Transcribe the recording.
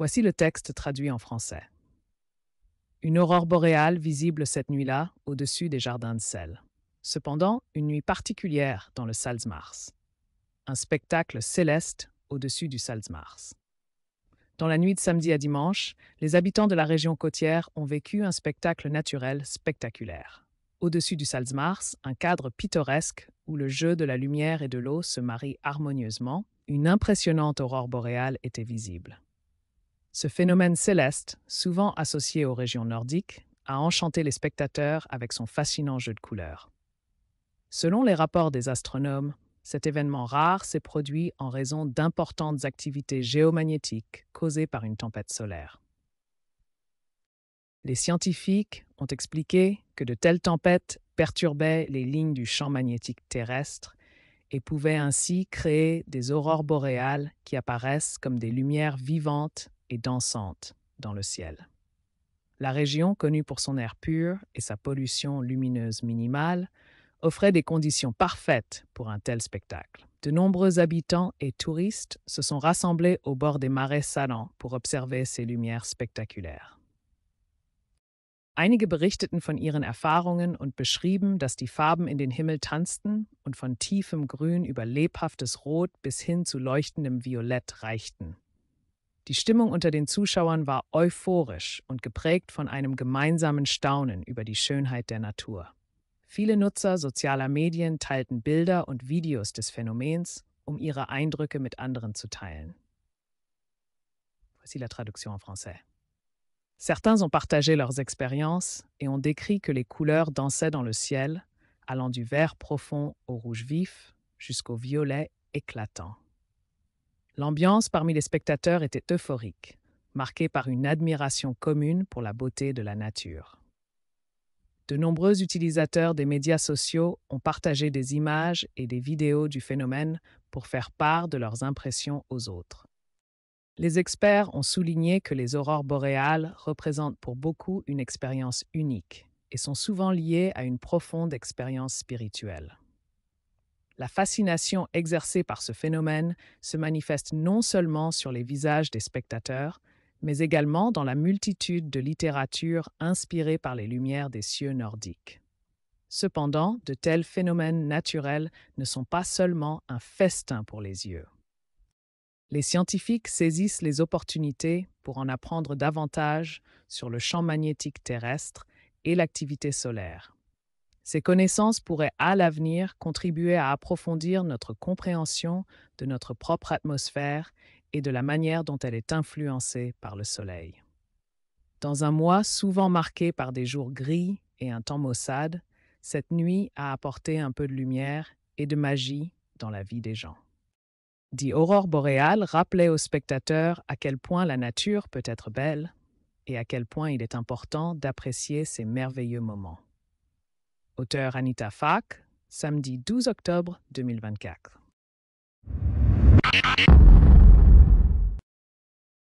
Voici le texte traduit en français. Une aurore boréale visible cette nuit-là au-dessus des jardins de sel. Cependant, une nuit particulière dans le Salzmars. Un spectacle céleste au-dessus du Salzmars. Dans la nuit de samedi à dimanche, les habitants de la région côtière ont vécu un spectacle naturel spectaculaire. Au-dessus du Salzmars, un cadre pittoresque où le jeu de la lumière et de l'eau se marie harmonieusement, une impressionnante aurore boréale était visible. Ce phénomène céleste, souvent associé aux régions nordiques, a enchanté les spectateurs avec son fascinant jeu de couleurs. Selon les rapports des astronomes, cet événement rare s'est produit en raison d'importantes activités géomagnétiques causées par une tempête solaire. Les scientifiques ont expliqué que de telles tempêtes perturbaient les lignes du champ magnétique terrestre et pouvaient ainsi créer des aurores boréales qui apparaissent comme des lumières vivantes et dansante dans le ciel. La région, connue pour son air pur et sa pollution lumineuse minimale, offrait des conditions parfaites pour un tel spectacle. De nombreux habitants et touristes se sont rassemblés au bord des marais salants pour observer ces lumières spectaculaires. Einige berichteten von ihren Erfahrungen und beschrieben, dass die Farben in den Himmel tanzten und von tiefem Grün über lebhaftes Rot bis hin zu leuchtendem Violett reichten. Die Stimmung unter den Zuschauern war euphorisch und geprägt von einem gemeinsamen Staunen über die Schönheit der Natur. Viele Nutzer sozialer Medien teilten Bilder und Videos des Phänomens, um ihre Eindrücke mit anderen zu teilen. Voici la traduction en français. Certains ont partagé leurs expériences et ont décrit que les couleurs dansaient dans le ciel, allant du vert profond au rouge vif jusqu'au violet éclatant. L'ambiance parmi les spectateurs était euphorique, marquée par une admiration commune pour la beauté de la nature. De nombreux utilisateurs des médias sociaux ont partagé des images et des vidéos du phénomène pour faire part de leurs impressions aux autres. Les experts ont souligné que les aurores boréales représentent pour beaucoup une expérience unique et sont souvent liées à une profonde expérience spirituelle. La fascination exercée par ce phénomène se manifeste non seulement sur les visages des spectateurs, mais également dans la multitude de littératures inspirées par les lumières des cieux nordiques. Cependant, de tels phénomènes naturels ne sont pas seulement un festin pour les yeux. Les scientifiques saisissent les opportunités pour en apprendre davantage sur le champ magnétique terrestre et l'activité solaire. Ces connaissances pourraient à l'avenir contribuer à approfondir notre compréhension de notre propre atmosphère et de la manière dont elle est influencée par le Soleil. Dans un mois souvent marqué par des jours gris et un temps maussade, cette nuit a apporté un peu de lumière et de magie dans la vie des gens. Dit Aurore boréale rappelait aux spectateurs à quel point la nature peut être belle et à quel point il est important d'apprécier ces merveilleux moments. Auteur Anita Fak, samedi 12 octobre 2024.